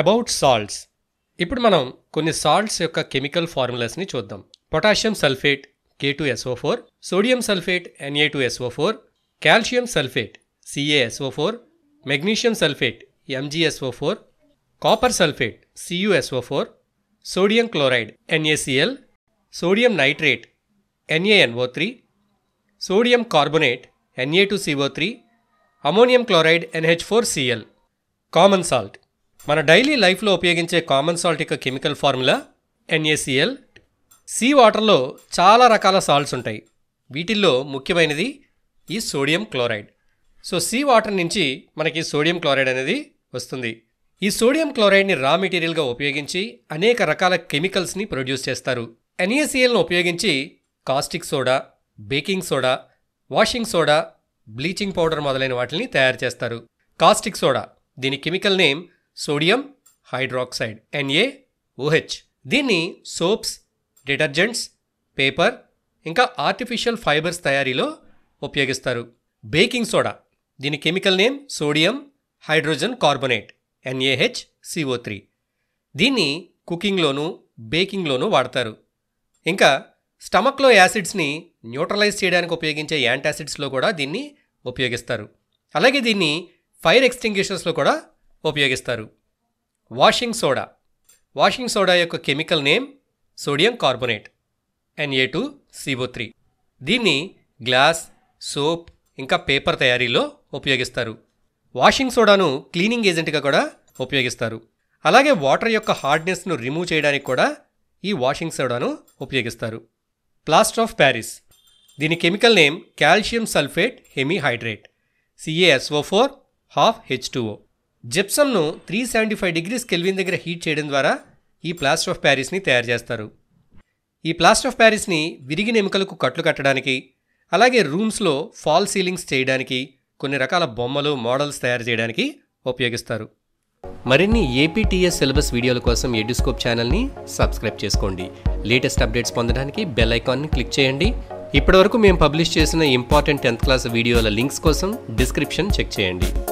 about salts ఇప్పుడు మనం కొన్ని సాల్ట్స్ యొక్క కెమికల్ ఫార్ములాస్ని చూద్దాం potassium sulphate K two S O four sodium sulphate N A two S O four calcium sulphate C A S O four magnesium sulphate M G S O four copper sulphate C U S O four sodium chloride N A C L sodium nitrate N A N O three sodium carbonate N A two C O three ammonium chloride N H four C L common salt మన daily లైఫ్లో ఉపయోగించే common salt యొక్క chemical formula N A C L sea వాటర్లో చాలా రకాల salts ఉంటాయి వీటిల్లో ముఖ్యమైనది ఈ sodium chloride so see water నుంచి మనకి సోడియం క్లోరైడ్ అనేది వస్తుంది ఈ సోడియం క్లోరైడ్ని రా మెటీరియల్గా ఉపయోగించి అనేక రకాల కెమికల్స్ని ప్రొడ్యూస్ చేస్తారు ఎన్ఏసిఎల్ను ఉపయోగించి caustic soda baking soda washing soda bleaching powder మొదలైన వాటిని తయారు చేస్తారు కాస్టిక్ సోడా దీని chemical name sodium hydroxide N A O H దీన్ని సోప్స్ డిటర్జెంట్స్ పేపర్ ఇంకా ఆర్టిఫిషియల్ ఫైబర్స్ తయారీలో ఉపయోగిస్తారు బేకింగ్ సోడా దీని chemical name sodium hydrogen carbonate N A H C O three దీన్ని కుకింగ్లోనూ బేకింగ్లోనూ వాడతారు ఇంకా స్టమక్లో యాసిడ్స్ని న్యూట్రలైజ్ చేయడానికి ఉపయోగించే యాంటాసిడ్స్లో కూడా దీన్ని ఉపయోగిస్తారు అలాగే దీన్ని ఫైర్ ఎక్స్టింగ్విషర్స్లో కూడా ఉపయోగిస్తారు వాషింగ్ సోడా వాషింగ్ సోడా యొక్క chemical name sodium carbonate N A two C O three దీన్ని గ్లాస్ సోప్ ఇంకా పేపర్ తయారీలో ఉపయోగిస్తారు వాషింగ్ సోడాను క్లీనింగ్ ఏజెంట్గా కూడా ఉపయోగిస్తారు అలాగే వాటర్ యొక్క హార్డ్నెస్ను రిమూవ్ చేయడానికి కూడా ఈ వాషింగ్ సోడాను ఉపయోగిస్తారు ప్లాస్టర్ ఆఫ్ ప్యారిస్ దీని chemical name calcium sulphate hemihydrate C A S O four half H two O జిప్సమ్ను three seventy five degrees kelvin దగ్గర హీట్ చేయడం ద్వారా ఈ ప్లాస్టర్ ఆఫ్ ప్యారిస్ని తయారు చేస్తారు ఈ ప్లాస్టర్ ఆఫ్ ప్యారిస్ని విరిగిన ఎముకలకు కట్లు కట్టడానికి అలాగే రూమ్స్లో ఫాల్ సీలింగ్స్ చేయడానికి కొన్ని రకాల బొమ్మలు మోడల్స్ తయారు చేయడానికి ఉపయోగిస్తారు మరిన్ని ఏపీటీఎస్ సిలబస్ వీడియోల కోసం ఎడ్యూస్కోప్ ఛానల్ని సబ్స్క్రైబ్ చేసుకోండి లేటెస్ట్ అప్డేట్స్ పొందడానికి బెల్ ఐకాన్ని క్లిక్ చేయండి ఇప్పటివరకు మేము పబ్లిష్ చేసిన ఇంపార్టెంట్ టెన్త్ క్లాస్ వీడియోల లింక్స్ కోసం డిస్క్రిప్షన్ చెక్ చేయండి